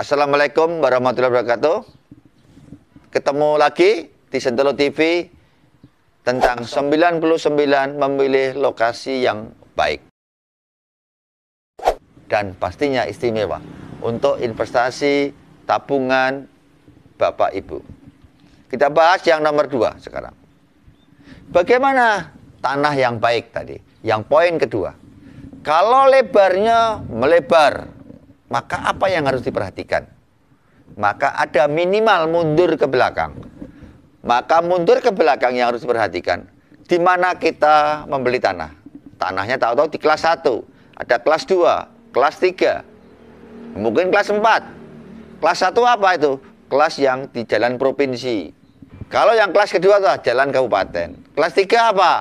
Assalamualaikum warahmatullahi wabarakatuh. Ketemu lagi di Sentelo TV tentang 99 memilih lokasi yang baik. Dan pastinya istimewa untuk investasi, tabungan, Bapak Ibu. Kita bahas yang nomor dua sekarang. Bagaimana tanah yang baik tadi? Yang poin kedua. Kalau lebarnya melebar, maka apa yang harus diperhatikan? Maka ada minimal mundur ke belakang. Maka mundur ke belakang yang harus diperhatikan. Di mana kita membeli tanah? Tanahnya tahu-tahu di kelas 1, ada kelas 2, kelas 3, mungkin kelas 4. Kelas 1 apa itu? Kelas yang di jalan provinsi. Kalau yang kelas kedua itu jalan kabupaten. Kelas 3 apa?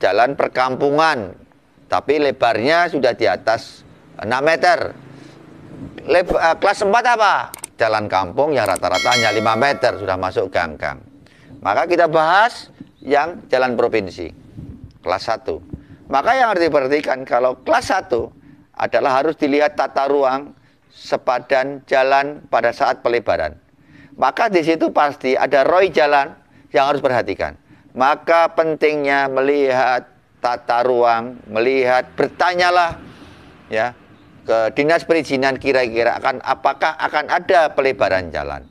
Jalan perkampungan. Tapi lebarnya sudah di atas 6 meter lep, uh, eh, kelas 4 apa? Jalan kampung yang rata-rata hanya 5 meter sudah masuk gang-gang. Maka kita bahas yang jalan provinsi, kelas 1. Maka yang harus diperhatikan kalau kelas 1 adalah harus dilihat tata ruang sepadan jalan pada saat pelebaran. Maka di situ pasti ada roy jalan yang harus perhatikan. Maka pentingnya melihat tata ruang, melihat bertanyalah ya ke dinas perizinan kira-kira akan apakah akan ada pelebaran jalan.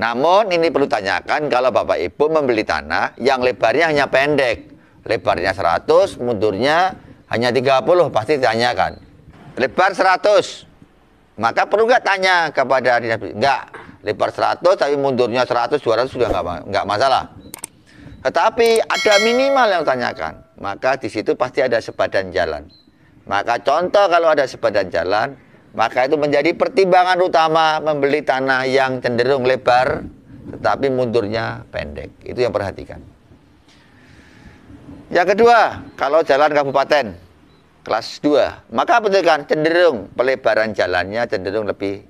Namun ini perlu tanyakan kalau Bapak Ibu membeli tanah yang lebarnya hanya pendek. Lebarnya 100, mundurnya hanya 30 pasti tanyakan. Lebar 100. Maka perlu nggak tanya kepada dinas Nggak. Lebar 100 tapi mundurnya 100, 200 sudah nggak, nggak masalah. Tetapi ada minimal yang tanyakan. Maka di situ pasti ada sepadan jalan. Maka contoh kalau ada sepadan jalan, maka itu menjadi pertimbangan utama membeli tanah yang cenderung lebar tetapi mundurnya pendek. Itu yang perhatikan. Yang kedua, kalau jalan kabupaten kelas 2, maka perhatikan cenderung pelebaran jalannya cenderung lebih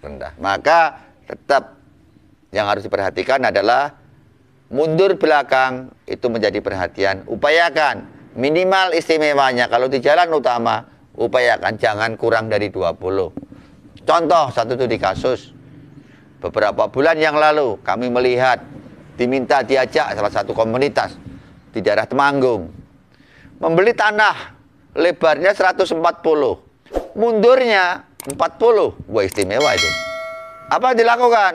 rendah. Maka tetap yang harus diperhatikan adalah mundur belakang itu menjadi perhatian. Upayakan Minimal istimewanya kalau di jalan utama upayakan jangan kurang dari 20. Contoh satu itu di kasus beberapa bulan yang lalu kami melihat diminta diajak salah satu komunitas di daerah Temanggung membeli tanah lebarnya 140 mundurnya 40 wah istimewa itu apa dilakukan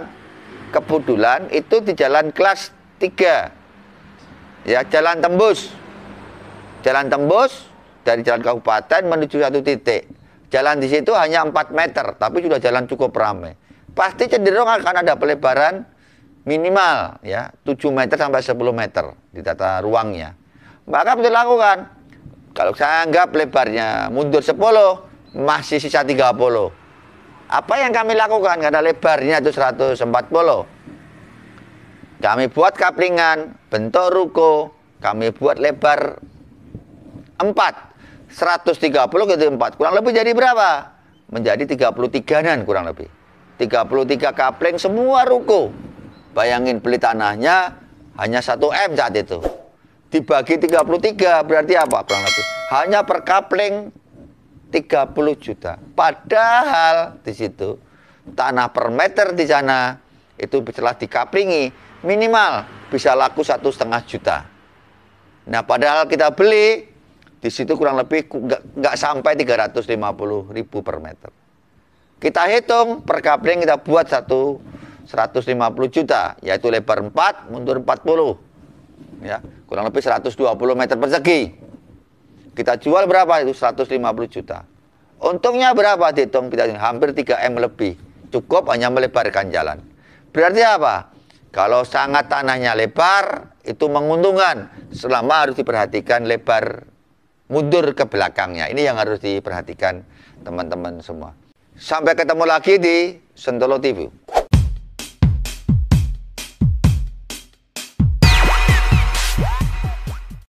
kebetulan itu di jalan kelas 3 ya jalan tembus Jalan tembus dari jalan kabupaten menuju satu titik. Jalan di situ hanya 4 meter, tapi sudah jalan cukup ramai. Pasti cenderung akan ada pelebaran minimal ya 7 meter sampai 10 meter di tata ruangnya. Maka perlu dilakukan. Kalau saya anggap lebarnya mundur 10, masih sisa 30. Apa yang kami lakukan karena lebarnya itu 140. Kami buat kaplingan, bentuk ruko, kami buat lebar 4. 130 ke 4. Kurang lebih jadi berapa? Menjadi 33-an kurang lebih. 33 kapling semua ruko. Bayangin beli tanahnya hanya 1 M saat itu. Dibagi 33 berarti apa kurang lebih? Hanya per kapling 30 juta. Padahal di situ tanah per meter di sana itu telah dikaplingi minimal bisa laku satu setengah juta. Nah padahal kita beli di situ kurang lebih nggak sampai 350 ribu per meter. Kita hitung per kapling kita buat satu 150 juta, yaitu lebar 4, mundur 40. Ya, kurang lebih 120 meter persegi. Kita jual berapa itu? 150 juta. Untungnya berapa dihitung? Kita hampir 3 M lebih. Cukup hanya melebarkan jalan. Berarti apa? Kalau sangat tanahnya lebar, itu menguntungkan selama harus diperhatikan lebar mundur ke belakangnya. Ini yang harus diperhatikan teman-teman semua. Sampai ketemu lagi di Sentolo TV.